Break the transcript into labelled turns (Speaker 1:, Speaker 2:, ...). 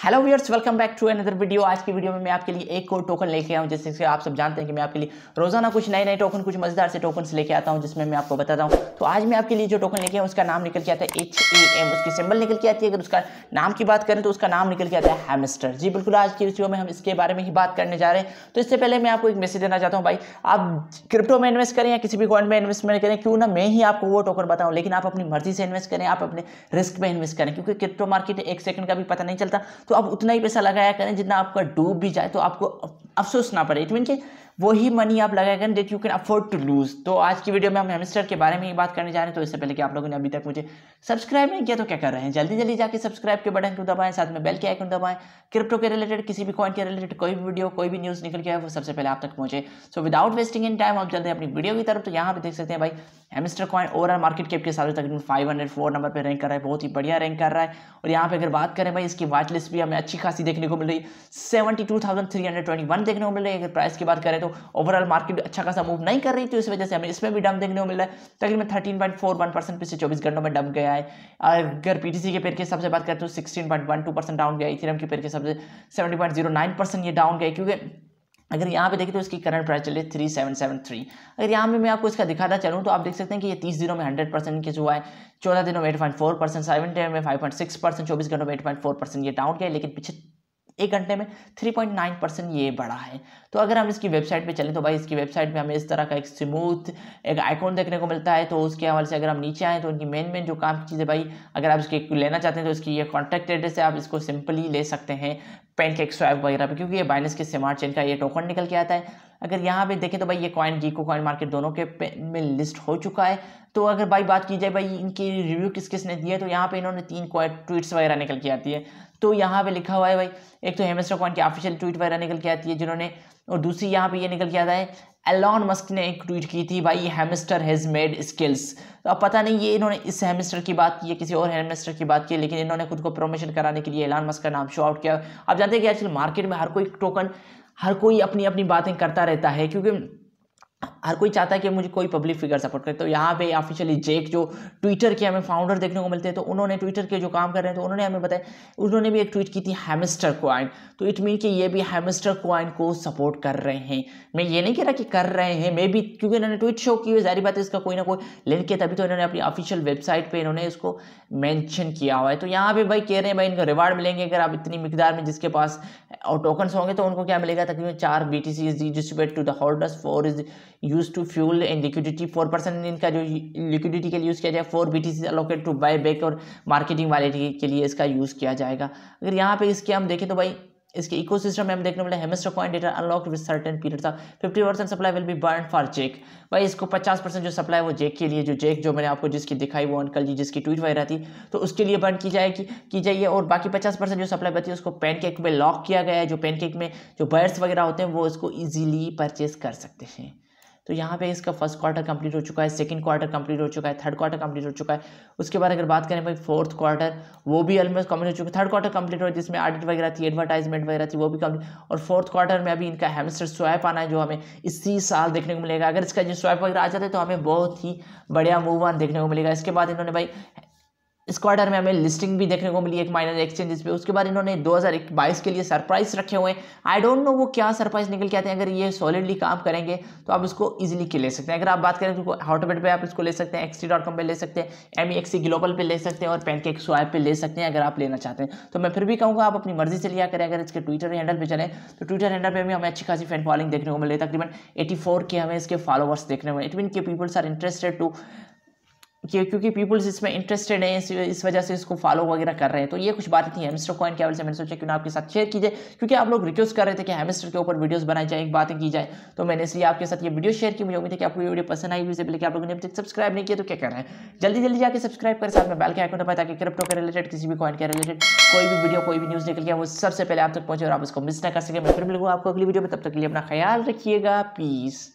Speaker 1: hello viewers welcome back to another video आज की video में मैं आपके लिए एक और टोकन लेके आया हूँ जैसे कि आप सब जानते हैं कि मैं आपके लिए रोजाना कुछ नए नए टोकन कुछ मजेदार से टोकन लेके आता हूँ जिसमें मैं आपको बताता हूँ तो आज मैं आपके लिए जो टोकन लेके आया उसका नाम निकल के आता है एच ए एम उसकी सिंबल निकल के आती है अगर उसका नाम की बात करें तो उसका नाम निकल के आता है हेमस्टर जी बिल्कुल आज की वीडियो में हम इसके बारे में ही बात करने जा रहे हैं तो इससे पहले मैं आपको एक मैसेज देना चाहता हूँ भाई आप क्रिप्टो में इन्वेस्ट करें या किसी भी कॉइन में इन्वेस्टमेंट करें क्यों ना मैं ही आपको वो टोकन बताऊँ लेकिन आप अपनी मर्जी से इन्वेस्ट करें आप अपने रिस्क में इन्वेस्ट करें क्योंकि क्रिप्टो मार्केट एक सेकंड का भी पता नहीं चलता तो आप उतना ही पैसा लगाया करें जितना आपका डूब भी जाए तो आपको अफसोस ना पड़े इट मीन कि वही मनी आप लगाएंगे that you can afford to lose तो आज की वीडियो में हम हेमस्टर के बारे में ही बात करने जा रहे हैं तो इससे पहले कि आप लोगों ने अभी तक मुझे सब्सक्राइब नहीं किया तो क्या कर रहे हैं जल्दी जल्दी जाकर सब्सक्राइब के बटन को दबाएं साथ में बेल के आइकन दबाएं क्रिप्टो के रिलेटेड किसी भी कॉइन के रिलेटेड कोई भी वीडियो कोई भी न्यूज़ निकल गया है वो सबसे पहले आप तक पहुंचे so without wasting in time आप जल्दी अपनी वीडियो की तरफ तो यहाँ पर देख सकते हैं भाई Hamster coin overall market cap के हिसाब से तकरीबन फाइव हंड्रेड फोर नंबर पर रैंक कर रहा है बहुत ही बढ़िया रैंक कर रहा है और यहाँ पे अगर बात करें भाई इसकी वाच लिस्ट भी हमें अच्छी खासी देखने को मिल रही है seventy two thousand three hundred twenty one देखने को मिल रही है अगर प्राइस की बात करें तो ओवरऑल मार्केट अच्छा खासा मूव नहीं कर रही थी उस वजह से हमें इसमें भी डम देखने को मिल रहा है तकरीबन thirteen point four one percent पिछले चौबीस घंटों में डम गया है अगर पीटीसी के पेड़ के सबसे बात करते तो sixteen point one two percent down गया इथेरियम के पेड़ के सबसे seventy point zero nine percent ये डाउन गया क्योंकि अगर यहाँ पे देखें तो इसकी करंट प्राइस चल थ्री सेवन सेवन थ्री अगर यहाँ पे मैं आपको इसका दिखाता चलूँ तो आप देख सकते हैं कि ये तीस दिनों में हंड्रेड परसेंट के जो है चौदह दिनों में eight point four percent seven ten में फाइव पॉइंट सिक्स परसेंट चौबीस घंटों में एट पॉइंट फोर परसेंट ये डाउन गया लेकिन पिछले एक घंटे में 3.9 परसेंट ये बढ़ा है तो अगर हम इसकी वेबसाइट पे चलें तो भाई इसकी वेबसाइट पे हमें इस तरह का एक स्मूथ एक आइकॉन देखने को मिलता है तो उसके हवाले से अगर हम नीचे आएँ तो उनकी मेन मेन जो काम की चीज़ें भाई अगर आप इसके लेना चाहते हैं तो इसकी ये कॉन्टैक्ट एड्रेस है आप इसको सिंपली ले सकते हैं पेन के स्वैप वगैरह पर क्योंकि ये बाइनस के स्मार्ट चेन का ये टोकन निकल के आता है अगर यहाँ पे देखें तो भाई ये कॉइन गीको कॉइन मार्केट दोनों के में लिस्ट हो चुका है तो अगर भाई बात की जाए भाई इनके रिव्यू किस किस ने दिए तो यहाँ पे इन्होंने तीन ट्वीट्स वगैरह निकल के आती है तो यहाँ पे लिखा हुआ है भाई एक तो हेमेस्टर कॉइन की ऑफिशियल ट्वीट वगैरह निकल के आती है जिन्होंने और दूसरी यहाँ पे ये निकल के आता है एलॉन मस्क ने एक ट्वीट की थी भाई हेमिस्टर हैज़ मेड स्किल्स तो अब पता नहीं ये इन्होंने इस हेमिस्टर की बात की है किसी और हेमिस्टर की बात की लेकिन इन्होंने खुद को प्रमोशन कराने के लिए एलॉन मस्क का नाम शो आउट किया आप जानते हैं कि आजकल मार्केट में हर कोई टोकन हर कोई अपनी अपनी बातें करता रहता है क्योंकि हर कोई चाहता है कि मुझे कोई पब्लिक फिगर सपोर्ट करे तो यहाँ पे ऑफिशियली जेक जो ट्विटर के हमें फाउंडर देखने को मिलते हैं तो उन्होंने ट्विटर के जो काम कर रहे हैं तो उन्होंने हमें बताया उन्होंने भी एक ट्वीट की थी हेमिस्टर क्वाइन तो इट मीन कि ये भी हेमिस्टर क्वाइन को सपोर्ट कर रहे हैं मैं ये नहीं कह रहा कि कर रहे हैं मे भी क्योंकि इन्होंने ट्वीट शो की हुई जारी बात है इसका कोई ना कोई लिंक है तभी तो इन्होंने अपनी ऑफिशियल वेबसाइट पर इन्होंने इसको मैंशन किया हुआ है तो यहाँ पर भाई कह रहे हैं भाई इनको रिवार्ड मिलेंगे अगर आप इतनी मिकदार में जिसके पास और टोकन्स होंगे तो उनको क्या मिलेगा तकरीबन चार B T C is distribute to the holders four is use to fuel and liquidity four percent इनका जो लिक्विडिटी के लिए यूज़ किया जाए four B T C allocate to buy back और मार्केटिंग वाले के लिए इसका यूज़ किया जाएगा अगर यहाँ पे इसके हम देखें तो भाई इसके इकोसिस्टम में हम देखने वाले Hamster coin data unlock with certain period था fifty percent supply will be burn for जेक भाई इसको पचास परसेंट जो सप्लाई वो जेक के लिए जो जेक जो मैंने आपको जिसकी दिखाई वो अंकल जी जिसकी ट्वीट वगैरह थी तो उसके लिए बर्न की जाएगी की जाइए और बाकी पचास परसेंट जो सप्लाई बची है उसको पेन केक में लॉक किया गया है जो पेन केक में जो बर्ड्स वगैरह होते हैं वो इसको ईजिली परचेज कर सकते हैं तो यहाँ पे इसका फर्स्ट क्वार्टर कंप्लीट हो चुका है सेकंड क्वार्टर कंप्लीट हो चुका है थर्ड क्वार्टर कंप्लीट हो चुका है उसके बाद अगर बात करें भाई फोर्थ क्वार्टर वो भी ऑलमोस्ट कंप्लीट हो चुका है थर्ड क्वार्टर कंप्लीट हो जिसमें ऑडिट वगैरह थी एडवर्टाइजमेंट वगैरह थी वो भी कंप्लीट और फोर्थ क्वार्टर में अभी इनका हेमस्टर स्वैप आना है जो हमें इसी साल देखने को मिलेगा अगर इसका जो स्वैप वगैरह आ जाता है तो हमें बहुत ही बढ़िया मूव ऑन देखने को मिलेगा इसके बाद इन्होंने भाई इस क्वार्टर में हमें लिस्टिंग भी देखने को मिली एक माइनर एक्सचेंजेस पे उसके बाद इन्होंने 2022 के लिए सरप्राइज रखे हुए हैं आई डोंट नो वो क्या सरप्राइज निकल के आते हैं अगर ये सॉलिडली काम करेंगे तो आप इसको इजीली के ले सकते हैं अगर आप बात करें तो हॉटबेट पे आप इसको ले सकते हैं एक्सी डॉट कॉम पर ले सकते हैं एम ई एक्सी ग्लोबल पर ले सकते हैं और पैनकेक स्वाइप पर ले सकते हैं अगर आप लेना चाहते हैं तो मैं फिर भी कहूँगा आप अपनी मर्जी से लिया करें अगर इसके ट्विटर हैंडल पर चलें तो ट्विटर हैंडल पर भी हमें अच्छी खासी फैन फॉलोइंग देखने को मिले तकरीबन एटी के हमें इसके फॉलोअर्स देखने को मिले इट मीन के पीपल्स आर इंटरेस्टेड टू क्योंकि पीपल्स इसमें इंटरेस्टेड हैं इस, इस वजह से इसको फॉलो वगैरह कर रहे हैं तो ये कुछ बातें थी हेमस्टर कॉइन के हवाले से मैंने सोचा कि ना आपके साथ शेयर कीजिए क्योंकि आप लोग रिक्वेस्ट कर रहे थे कि हेमस्टर के ऊपर वीडियोस बनाई जाए एक बातें की जाए तो मैंने इसलिए आपके साथ ये वीडियो शेयर की मुझे उम्मीद है कि आपको ये वीडियो पसंद आई इससे बिल्कुल आप लोगों ने अभी तक सब्सक्राइब नहीं किया तो क्या रहे है जल्दी जल्दी जाकर सब्सक्राइब करें साथ में बैल के आइकन दबाए ताकि क्रिप्टो के रिलेटेड किसी भी कॉइन के रिलेटेड कोई भी वीडियो कोई भी न्यूज़ निकल गया वो सबसे पहले आप तक पहुंचे और आप उसको मिस ना कर सके मैं फिर मिलूंगा आपको अगली वीडियो में तब तक के लिए अपना ख्याल रखिएगा प्लीज़